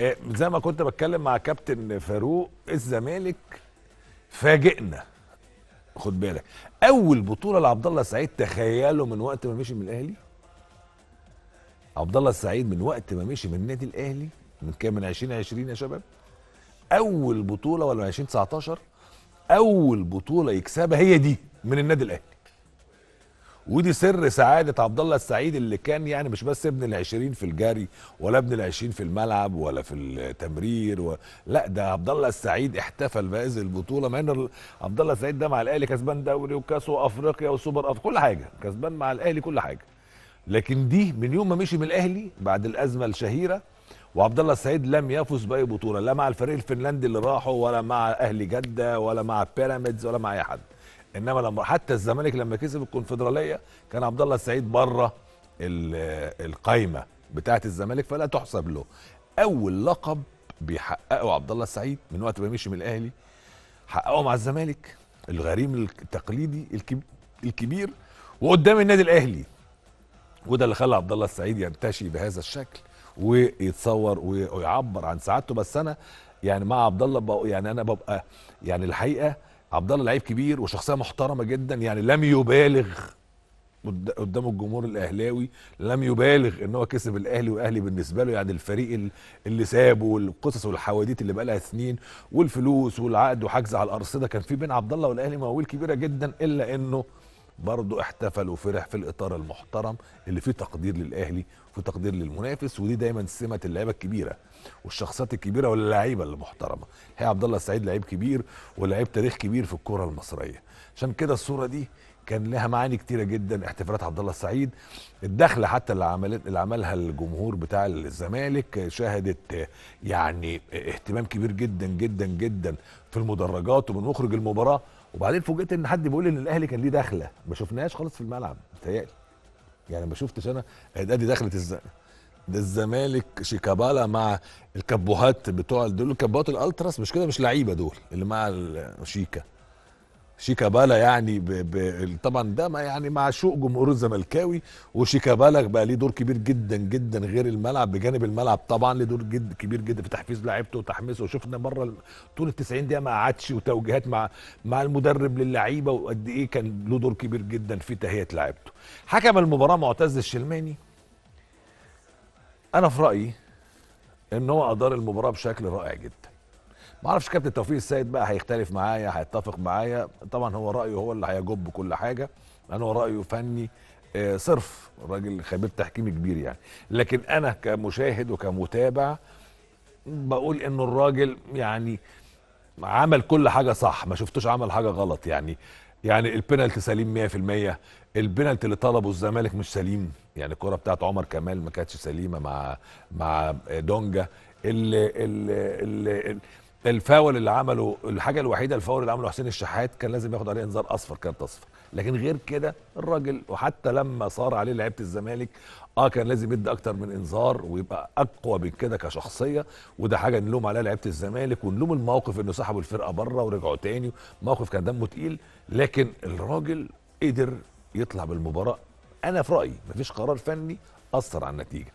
إيه، زي ما كنت بتكلم مع كابتن فاروق الزمالك فاجئنا خد بالك اول بطوله لعبد الله السعيد تخيلوا من وقت ما مشي من الاهلي عبد الله السعيد من وقت ما مشي من النادي الاهلي من كام من 2020 يا شباب اول بطوله ولا 2019 اول بطوله يكسبها هي دي من النادي الاهلي ودي سر سعاده عبد الله السعيد اللي كان يعني مش بس ابن العشرين في الجري ولا ابن العشرين في الملعب ولا في التمرير و... لا ده عبد الله السعيد احتفل بهذه البطوله مع ان عبد الله السعيد ده مع الاهلي كسبان دوري وكاس وافريقيا وسوبر أف... كل حاجه كسبان مع الاهلي كل حاجه لكن دي من يوم ما مشي من الاهلي بعد الازمه الشهيره وعبد الله السعيد لم يفز باي بطوله لا مع الفريق الفنلندي اللي راحوا ولا مع اهلي جده ولا مع بيراميدز ولا مع اي حد انما لما حتى الزمالك لما كسب الكونفدراليه كان عبد الله السعيد بره القايمه بتاعه الزمالك فلا تحسب له اول لقب بيحققه عبد الله السعيد من وقت ما مشي من الاهلي حققه مع الزمالك الغريم التقليدي الكبير وقدام النادي الاهلي وده اللي خلى عبد الله السعيد ينتشي بهذا الشكل ويتصور ويعبر عن سعادته بس انا يعني مع عبد الله يعني انا ببقى يعني الحقيقه عبد الله لعيب كبير وشخصيه محترمه جدا يعني لم يبالغ قدام الجمهور الاهلاوي لم يبالغ ان هو كسب الاهلي واهلي بالنسبه له يعني الفريق اللي سابه والقصص والحواديت اللي بقى لها سنين والفلوس والعقد وحجز على الارصده كان في بين عبد الله والاهلي مواويل كبيره جدا الا انه برضه احتفل وفرح في الاطار المحترم اللي فيه تقدير للاهلي وفيه تقدير للمنافس ودي دايما سمه اللعيبه الكبيره والشخصيات الكبيره واللعيبه المحترمه هي عبد الله السعيد لعيب كبير ولعيب تاريخ كبير في الكره المصريه عشان كده الصوره دي كان لها معاني كتيره جدا احتفالات عبد الله السعيد الدخله حتى اللي عملت اللي عملها الجمهور بتاع الزمالك شهدت يعني اهتمام كبير جدا جدا جدا في المدرجات ومن مخرج المباراه وبعدين فوجئت ان حد بيقول ان الاهلي كان ليه دخله ما شفناهاش خالص في الملعب متهيألي يعني ما شفتش انا ادي إيه دخلت ازاي ده الزمالك شيكابالا مع الكبوهات بتوع دول الكبوهات الالتراس مش كده مش لعيبه دول اللي مع شيكا شيكابالا يعني ب... ب... طبعا ده ما يعني شوق جمهور الزملكاوي وشيكابالا بقى ليه دور كبير جدا جدا غير الملعب بجانب الملعب طبعا ليه دور جد كبير جدا في تحفيز لعيبته وتحميسه وشفنا مره طول ال 90 دقيقه ما قعدش وتوجيهات مع مع المدرب للعيبه وقد ايه كان له دور كبير جدا في تهيئه لعيبته. حكم المباراه معتز الشلماني انا في رايي ان هو ادار المباراه بشكل رائع جدا. معرفش كابتن توفيق السيد بقى هيختلف معايا هيتفق معايا طبعا هو رايه هو اللي هيجب كل حاجه لان هو رايه فني آه، صرف الراجل خبير تحكيمي كبير يعني لكن انا كمشاهد وكمتابع بقول ان الراجل يعني عمل كل حاجه صح ما شفتوش عمل حاجه غلط يعني يعني البينالتي سليم 100% البينالتي اللي طلبه الزمالك مش سليم يعني الكره بتاعت عمر كمال ما كانتش سليمه مع مع دونجا اللي ال ال, ال الفاول اللي عمله الحاجه الوحيده الفاول اللي عمله حسين الشحات كان لازم ياخد عليه انذار اصفر كارت اصفر لكن غير كده الراجل وحتى لما صار عليه لعيبه الزمالك اه كان لازم يدي اكتر من انذار ويبقى اقوى من كده كشخصيه وده حاجه نلوم عليها لعيبه الزمالك ونلوم الموقف انه سحبوا الفرقه بره ورجعوا تاني موقف كان دمه تقيل لكن الراجل قدر يطلع بالمباراه انا في رايي مفيش قرار فني اثر على النتيجه